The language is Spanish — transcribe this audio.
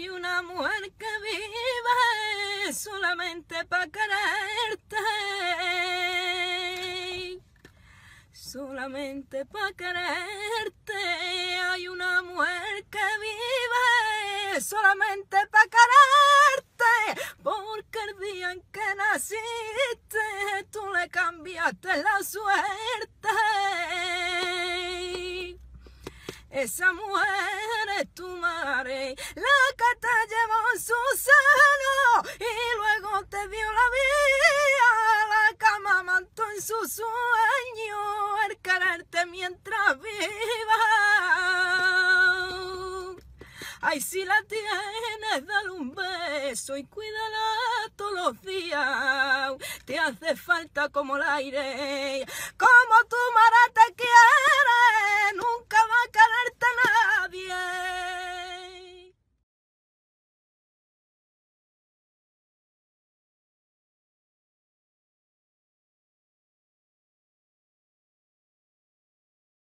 Hay una mujer que vive solamente para quererte. Solamente para quererte. Hay una mujer que vive solamente para quererte. Porque el día en que naciste, tú le cambiaste la suerte. Esa mujer es tu madre, la su sueño arcararte quererte mientras viva. Ay, si la tienes, dale un beso y cuídala todos los días. Te hace falta como el aire, como tu maratón.